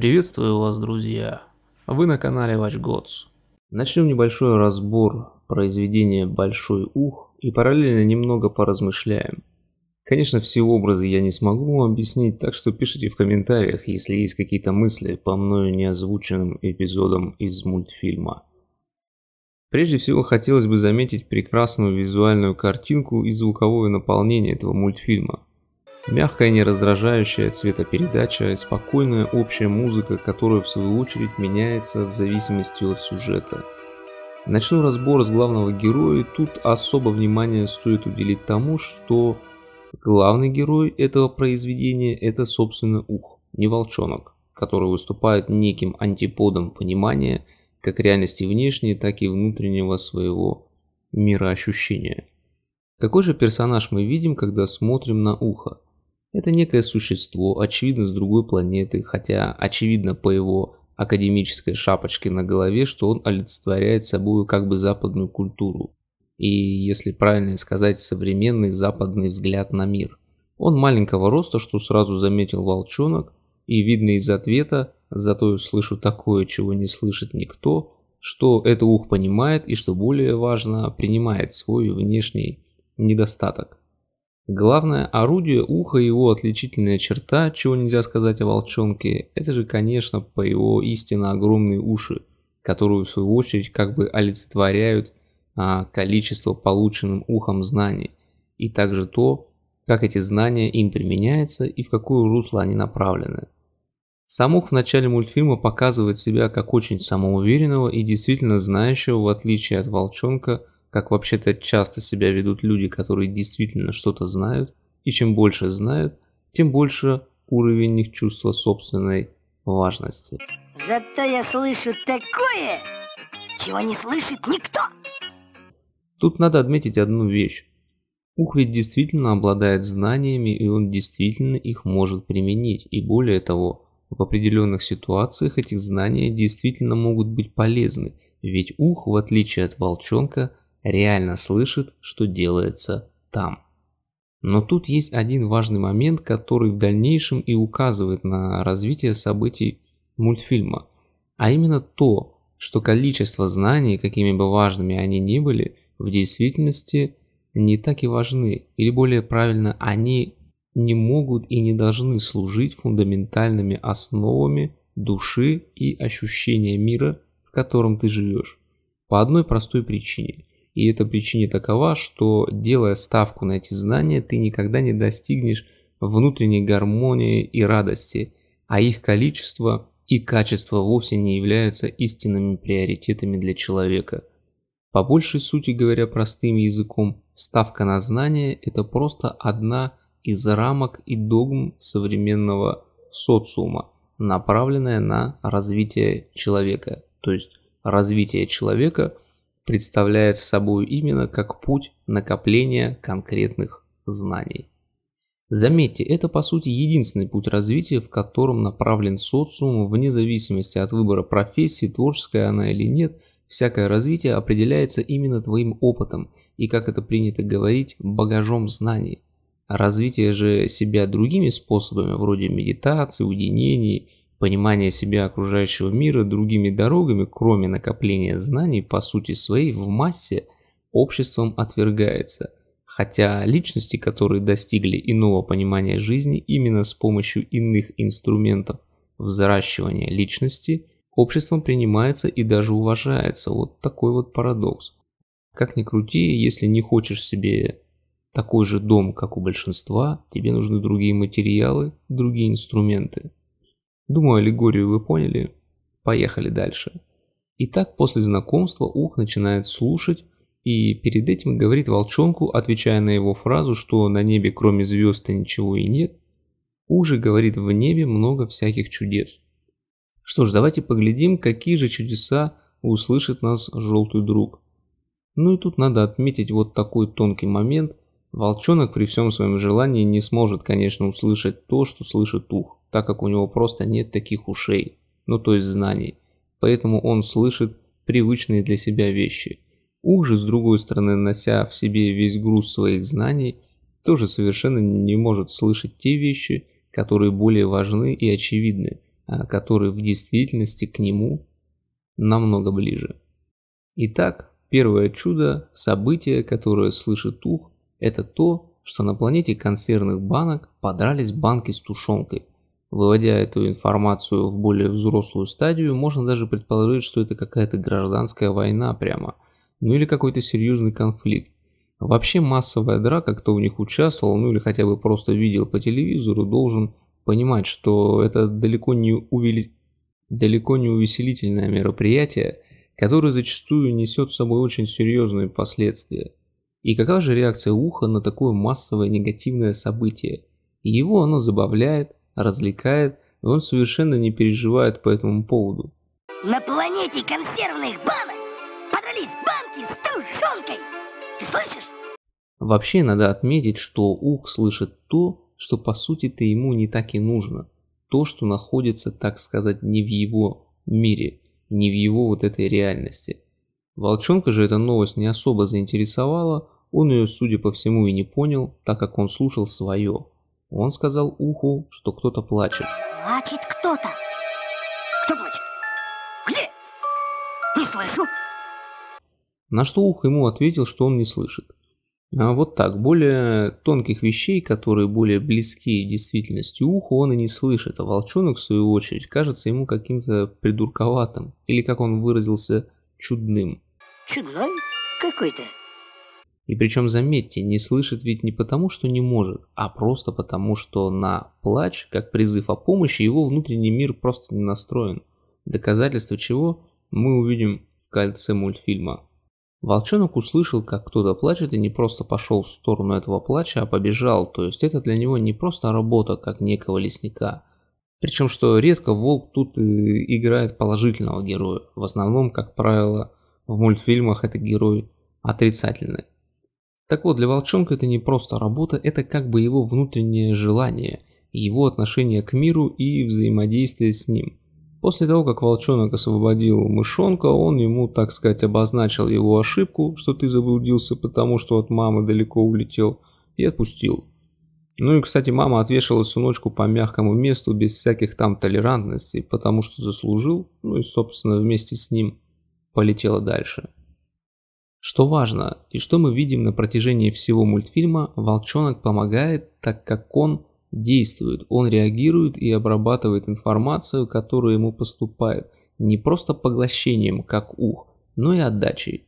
Приветствую вас, друзья! Вы на канале Watch Gods. Начнем небольшой разбор произведения «Большой ух» и параллельно немного поразмышляем. Конечно, все образы я не смогу вам объяснить, так что пишите в комментариях, если есть какие-то мысли по мною озвученным эпизодам из мультфильма. Прежде всего, хотелось бы заметить прекрасную визуальную картинку и звуковое наполнение этого мультфильма – Мягкая, не раздражающая цветопередача и спокойная общая музыка, которая в свою очередь меняется в зависимости от сюжета. Начну разбор с главного героя, и тут особо внимание стоит уделить тому, что главный герой этого произведения это собственно ух, не волчонок, который выступает неким антиподом понимания как реальности внешней, так и внутреннего своего мироощущения. Какой же персонаж мы видим, когда смотрим на ухо? Это некое существо, очевидно, с другой планеты, хотя очевидно по его академической шапочке на голове, что он олицетворяет собой как бы западную культуру. И, если правильно сказать, современный западный взгляд на мир. Он маленького роста, что сразу заметил волчонок, и видно из ответа, зато я слышу такое, чего не слышит никто, что это ух понимает и, что более важно, принимает свой внешний недостаток. Главное орудие уха его отличительная черта, чего нельзя сказать о волчонке, это же, конечно, по его истинно огромные уши, которые в свою очередь как бы олицетворяют а, количество полученным ухом знаний, и также то, как эти знания им применяются и в какое русло они направлены. Сам ух в начале мультфильма показывает себя как очень самоуверенного и действительно знающего, в отличие от волчонка, как вообще-то часто себя ведут люди, которые действительно что-то знают, и чем больше знают, тем больше уровень их чувства собственной важности. Зато я слышу такое, чего не слышит никто. Тут надо отметить одну вещь. Ух ведь действительно обладает знаниями, и он действительно их может применить. И более того, в определенных ситуациях этих знания действительно могут быть полезны, ведь ух, в отличие от волчонка, реально слышит, что делается там. Но тут есть один важный момент, который в дальнейшем и указывает на развитие событий мультфильма, а именно то, что количество знаний, какими бы важными они ни были, в действительности не так и важны, или более правильно, они не могут и не должны служить фундаментальными основами души и ощущения мира, в котором ты живешь. По одной простой причине. И эта причина такова, что делая ставку на эти знания, ты никогда не достигнешь внутренней гармонии и радости, а их количество и качество вовсе не являются истинными приоритетами для человека. По большей сути говоря простым языком, ставка на знания – это просто одна из рамок и догм современного социума, направленная на развитие человека. То есть развитие человека – представляет собой именно как путь накопления конкретных знаний. Заметьте, это по сути единственный путь развития, в котором направлен социум, вне зависимости от выбора профессии, творческая она или нет, всякое развитие определяется именно твоим опытом и, как это принято говорить, багажом знаний. Развитие же себя другими способами, вроде медитации, уединений – Понимание себя окружающего мира другими дорогами, кроме накопления знаний, по сути своей в массе обществом отвергается, хотя личности, которые достигли иного понимания жизни именно с помощью иных инструментов взращивания личности, обществом принимается и даже уважается. Вот такой вот парадокс. Как ни крути, если не хочешь себе такой же дом, как у большинства, тебе нужны другие материалы, другие инструменты. Думаю, аллегорию вы поняли. Поехали дальше. Итак, после знакомства Ух начинает слушать и перед этим говорит волчонку, отвечая на его фразу, что на небе кроме звезд ничего и нет. Ух же говорит, в небе много всяких чудес. Что ж, давайте поглядим, какие же чудеса услышит нас желтый друг. Ну и тут надо отметить вот такой тонкий момент. Волчонок при всем своем желании не сможет, конечно, услышать то, что слышит ух так как у него просто нет таких ушей, ну то есть знаний. Поэтому он слышит привычные для себя вещи. Ух же, с другой стороны, нося в себе весь груз своих знаний, тоже совершенно не может слышать те вещи, которые более важны и очевидны, а которые в действительности к нему намного ближе. Итак, первое чудо, событие, которое слышит ух, это то, что на планете консервных банок подрались банки с тушенкой. Выводя эту информацию в более взрослую стадию, можно даже предположить, что это какая-то гражданская война прямо, ну или какой-то серьезный конфликт. Вообще массовая драка, кто в них участвовал, ну или хотя бы просто видел по телевизору, должен понимать, что это далеко не, увели... далеко не увеселительное мероприятие, которое зачастую несет с собой очень серьезные последствия. И какова же реакция уха на такое массовое негативное событие? Его оно забавляет, развлекает, и он совершенно не переживает по этому поводу. На планете консервных банок подрались банки с тушенкой. Ты слышишь? Вообще надо отметить, что Ук слышит то, что по сути-то ему не так и нужно. То, что находится, так сказать, не в его мире, не в его вот этой реальности. Волчонка же эта новость не особо заинтересовала, он ее, судя по всему, и не понял, так как он слушал свое, он сказал уху, что кто-то плачет. Плачет кто-то? Кто плачет? Где? Не слышу. На что ухо ему ответил, что он не слышит. А вот так, более тонких вещей, которые более близки действительности уху, он и не слышит, а волчонок, в свою очередь, кажется ему каким-то придурковатым, или, как он выразился, чудным. Чудной какой-то. И причем, заметьте, не слышит ведь не потому, что не может, а просто потому, что на плач, как призыв о помощи, его внутренний мир просто не настроен. Доказательство чего мы увидим в конце мультфильма. Волчонок услышал, как кто-то плачет, и не просто пошел в сторону этого плача, а побежал, то есть это для него не просто работа, как некого лесника. Причем, что редко волк тут и играет положительного героя. В основном, как правило, в мультфильмах это герой отрицательный. Так вот, для волчонка это не просто работа, это как бы его внутреннее желание, его отношение к миру и взаимодействие с ним. После того, как волчонок освободил мышонка, он ему, так сказать, обозначил его ошибку, что ты заблудился, потому что от мамы далеко улетел, и отпустил. Ну и, кстати, мама отвешала сыночку по мягкому месту без всяких там толерантностей, потому что заслужил, ну и, собственно, вместе с ним полетела дальше. Что важно, и что мы видим на протяжении всего мультфильма, волчонок помогает, так как он действует, он реагирует и обрабатывает информацию, которую ему поступает, не просто поглощением, как ух, но и отдачей.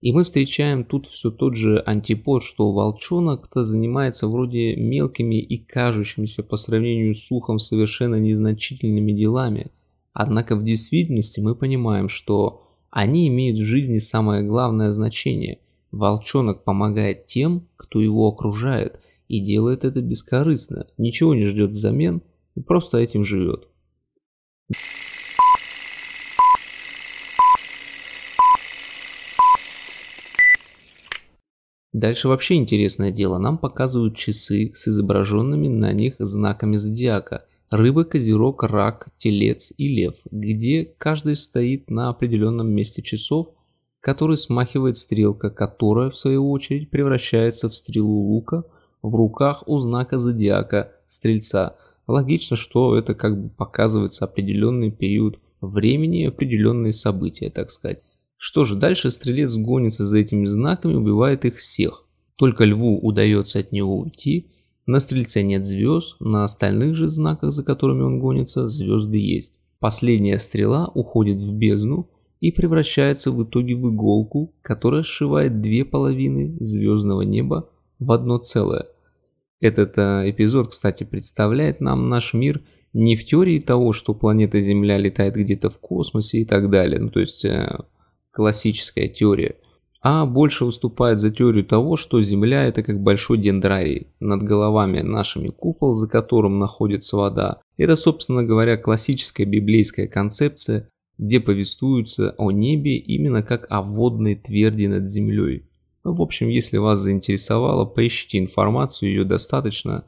И мы встречаем тут все тот же антипод, что волчонок-то занимается вроде мелкими и кажущимися по сравнению с ухом совершенно незначительными делами. Однако в действительности мы понимаем, что они имеют в жизни самое главное значение. Волчонок помогает тем, кто его окружает, и делает это бескорыстно, ничего не ждет взамен и просто этим живет. Дальше вообще интересное дело, нам показывают часы с изображенными на них знаками зодиака – Рыбы, козерог, рак, телец и лев, где каждый стоит на определенном месте часов, который смахивает стрелка, которая в свою очередь превращается в стрелу лука в руках у знака зодиака стрельца. Логично, что это как бы показывается определенный период времени и определенные события, так сказать. Что же, дальше стрелец гонится за этими знаками, убивает их всех. Только льву удается от него уйти – на Стрельце нет звезд, на остальных же знаках, за которыми он гонится, звезды есть. Последняя стрела уходит в бездну и превращается в итоге в иголку, которая сшивает две половины звездного неба в одно целое. Этот э, эпизод, кстати, представляет нам наш мир – не в теории того, что планета Земля летает где-то в космосе и так далее, ну то есть э, классическая теория, а больше выступает за теорию того, что Земля это как большой дендрарий, над головами нашими купол, за которым находится вода. Это, собственно говоря, классическая библейская концепция, где повествуется о небе именно как о водной тверди над землей. Ну, в общем, если вас заинтересовало, поищите информацию, ее достаточно,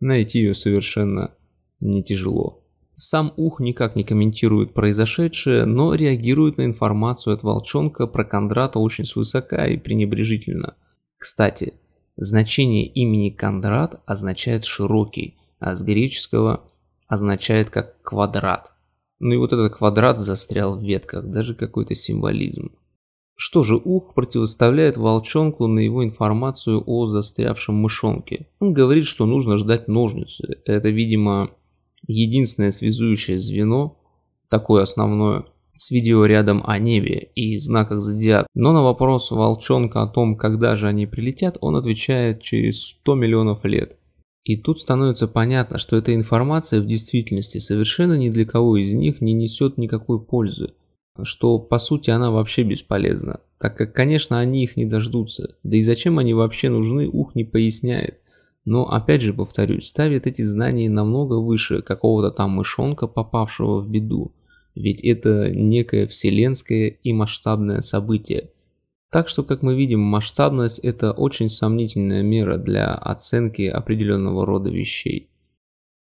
найти ее совершенно не тяжело. Сам Ух никак не комментирует произошедшее, но реагирует на информацию от Волчонка про Кондрата очень свысока и пренебрежительно. Кстати, значение имени Кондрат означает «широкий», а с греческого означает как «квадрат». Ну и вот этот квадрат застрял в ветках, даже какой-то символизм. Что же Ух противоставляет волчонку на его информацию о застрявшем мышонке? Он говорит, что нужно ждать ножницы. Это, видимо, единственное связующее звено, такое основное, с видео рядом о небе и знаках зодиака. Но на вопрос волчонка о том, когда же они прилетят, он отвечает через 100 миллионов лет. И тут становится понятно, что эта информация в действительности совершенно ни для кого из них не несет никакой пользы, что по сути она вообще бесполезна, так как, конечно, они их не дождутся, да и зачем они вообще нужны, ух не поясняет. Но опять же повторюсь, ставит эти знания намного выше какого-то там мышонка, попавшего в беду, ведь это некое вселенское и масштабное событие. Так что, как мы видим, масштабность – это очень сомнительная мера для оценки определенного рода вещей.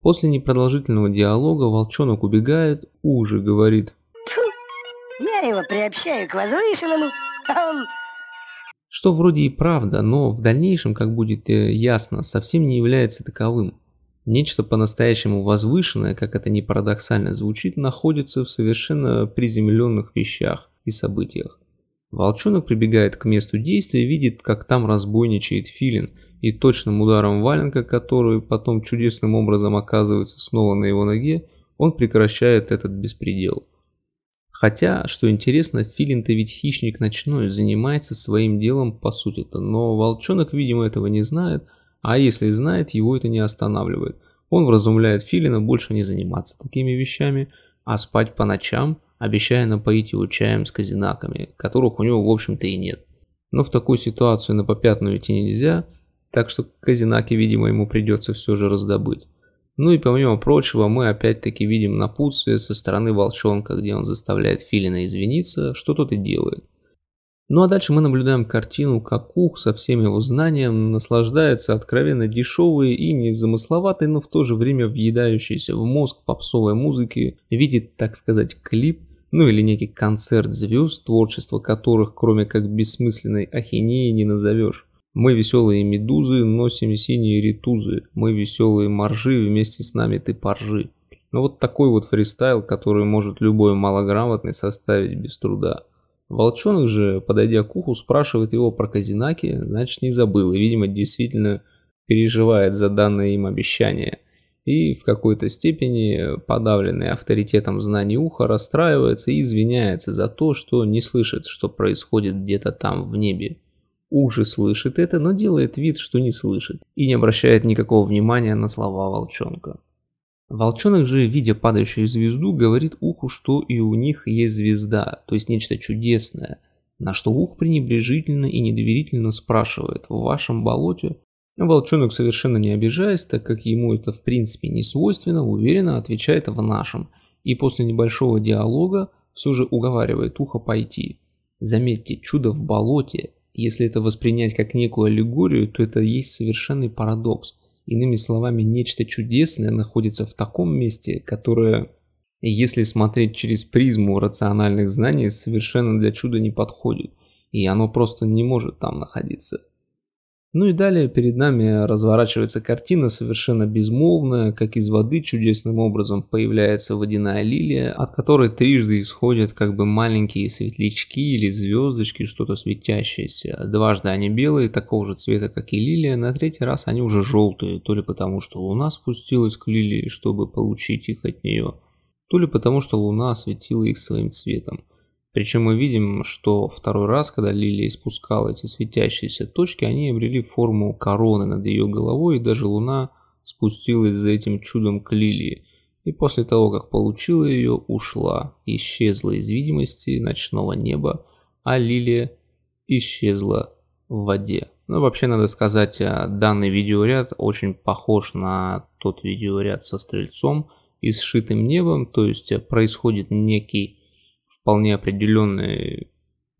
После непродолжительного диалога волчонок убегает, Уже говорит. «Хм, я его приобщаю к возвышенному, а он что вроде и правда, но в дальнейшем, как будет э, ясно, совсем не является таковым. Нечто по-настоящему возвышенное, как это не парадоксально звучит, находится в совершенно приземленных вещах и событиях. Волчонок прибегает к месту действия, видит, как там разбойничает филин, и точным ударом валенка, который потом чудесным образом оказывается снова на его ноге, он прекращает этот беспредел. Хотя, что интересно, филин-то ведь хищник ночной, занимается своим делом по сути-то, но волчонок, видимо, этого не знает, а если знает, его это не останавливает. Он вразумляет филина больше не заниматься такими вещами, а спать по ночам, обещая напоить его чаем с казинаками, которых у него в общем-то и нет. Но в такую ситуацию на попятную идти нельзя, так что казинаки, видимо, ему придется все же раздобыть. Ну и помимо прочего, мы опять-таки видим напутствие со стороны волчонка, где он заставляет Филина извиниться, что тот и делает. Ну а дальше мы наблюдаем картину, как Ух со всем его знанием наслаждается откровенно дешевой и незамысловатой, но в то же время въедающейся в мозг попсовой музыки, видит, так сказать, клип, ну или некий концерт звезд, творчество которых, кроме как бессмысленной ахинеи, не назовешь. Мы веселые медузы, носим синие ритузы. Мы веселые моржи, вместе с нами ты поржи. Ну вот такой вот фристайл, который может любой малограмотный составить без труда. Волчонок же, подойдя к уху, спрашивает его про Казинаки, значит не забыл и, видимо, действительно переживает за данное им обещание. И в какой-то степени, подавленный авторитетом знаний уха, расстраивается и извиняется за то, что не слышит, что происходит где-то там в небе уже слышит это, но делает вид, что не слышит, и не обращает никакого внимания на слова волчонка. Волчонок же, видя падающую звезду, говорит уху, что и у них есть звезда, то есть нечто чудесное, на что ух пренебрежительно и недоверительно спрашивает «в вашем болоте?». Волчонок, совершенно не обижаясь, так как ему это в принципе не свойственно, уверенно отвечает «в нашем», и после небольшого диалога все же уговаривает ухо пойти. Заметьте, чудо в болоте если это воспринять как некую аллегорию, то это есть совершенный парадокс. Иными словами, нечто чудесное находится в таком месте, которое, если смотреть через призму рациональных знаний, совершенно для чуда не подходит. И оно просто не может там находиться. Ну и далее перед нами разворачивается картина, совершенно безмолвная, как из воды чудесным образом появляется водяная лилия, от которой трижды исходят как бы маленькие светлячки или звездочки, что-то светящееся. Дважды они белые, такого же цвета, как и лилия, на третий раз они уже желтые, то ли потому, что луна спустилась к лилии, чтобы получить их от нее, то ли потому, что луна осветила их своим цветом. Причем мы видим, что второй раз, когда Лилия испускала эти светящиеся точки, они обрели форму короны над ее головой, и даже луна спустилась за этим чудом к Лилии. И после того, как получила ее, ушла, исчезла из видимости ночного неба, а Лилия исчезла в воде. Ну, вообще, надо сказать, а, данный видеоряд очень похож на тот видеоряд со стрельцом и сшитым небом, то есть э, происходит некий вполне определенный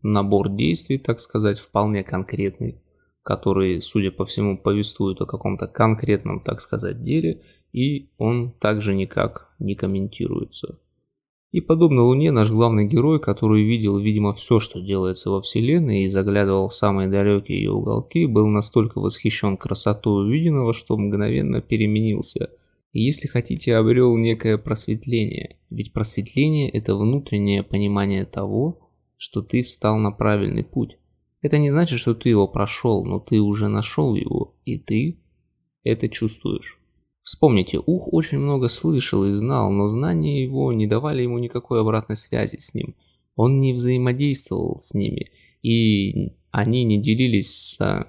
набор действий, так сказать, вполне конкретный, который, судя по всему, повествует о каком-то конкретном, так сказать, деле, и он также никак не комментируется. И подобно Луне, наш главный герой, который видел, видимо, все, что делается во Вселенной и заглядывал в самые далекие ее уголки, был настолько восхищен красотой увиденного, что мгновенно переменился – и если хотите, обрел некое просветление. Ведь просветление – это внутреннее понимание того, что ты встал на правильный путь. Это не значит, что ты его прошел, но ты уже нашел его, и ты это чувствуешь. Вспомните, Ух очень много слышал и знал, но знания его не давали ему никакой обратной связи с ним. Он не взаимодействовал с ними, и они не делились с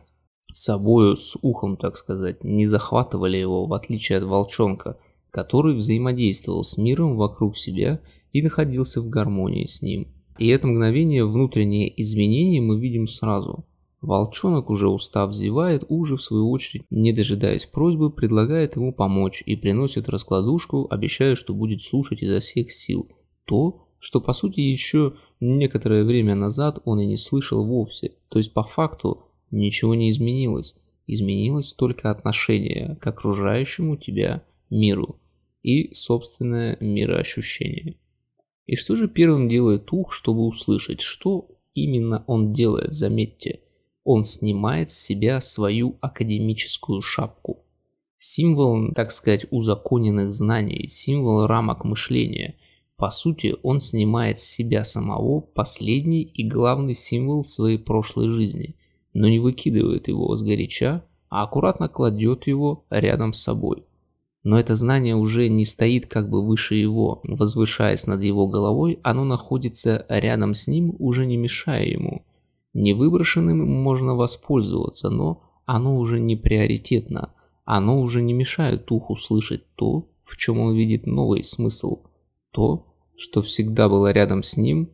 собою с ухом, так сказать, не захватывали его, в отличие от волчонка, который взаимодействовал с миром вокруг себя и находился в гармонии с ним. И это мгновение внутренние изменения мы видим сразу. Волчонок, уже устав зевает, уже в свою очередь, не дожидаясь просьбы, предлагает ему помочь и приносит раскладушку, обещая, что будет слушать изо всех сил то, что по сути еще некоторое время назад он и не слышал вовсе. То есть по факту Ничего не изменилось. Изменилось только отношение к окружающему тебя миру и собственное мироощущение. И что же первым делает ух, чтобы услышать, что именно он делает, заметьте. Он снимает с себя свою академическую шапку. Символ, так сказать, узаконенных знаний, символ рамок мышления. По сути, он снимает с себя самого последний и главный символ своей прошлой жизни но не выкидывает его сгоряча, а аккуратно кладет его рядом с собой. Но это знание уже не стоит как бы выше его, возвышаясь над его головой, оно находится рядом с ним, уже не мешая ему. Невыброшенным можно воспользоваться, но оно уже не приоритетно, оно уже не мешает уху слышать то, в чем он видит новый смысл, то, что всегда было рядом с ним,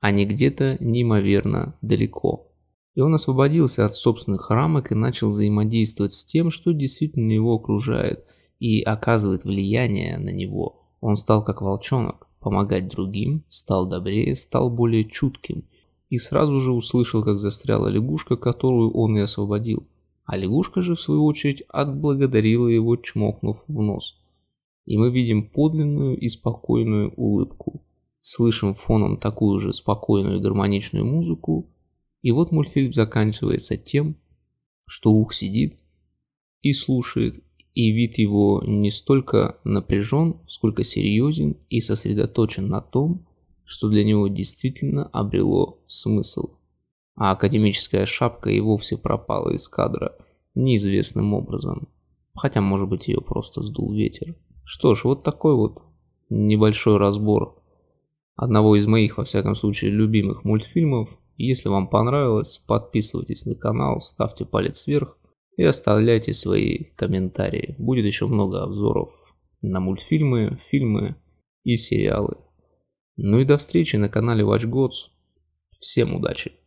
а не где-то неимоверно далеко. И он освободился от собственных рамок и начал взаимодействовать с тем, что действительно его окружает и оказывает влияние на него. Он стал как волчонок, помогать другим, стал добрее, стал более чутким. И сразу же услышал, как застряла лягушка, которую он и освободил. А лягушка же, в свою очередь, отблагодарила его, чмокнув в нос. И мы видим подлинную и спокойную улыбку. Слышим фоном такую же спокойную и гармоничную музыку, и вот мультфильм заканчивается тем, что Ух сидит и слушает, и вид его не столько напряжен, сколько серьезен и сосредоточен на том, что для него действительно обрело смысл. А академическая шапка и вовсе пропала из кадра неизвестным образом. Хотя, может быть, ее просто сдул ветер. Что ж, вот такой вот небольшой разбор одного из моих, во всяком случае, любимых мультфильмов – если вам понравилось, подписывайтесь на канал, ставьте палец вверх и оставляйте свои комментарии. Будет еще много обзоров на мультфильмы, фильмы и сериалы. Ну и до встречи на канале Watch Gods. Всем удачи!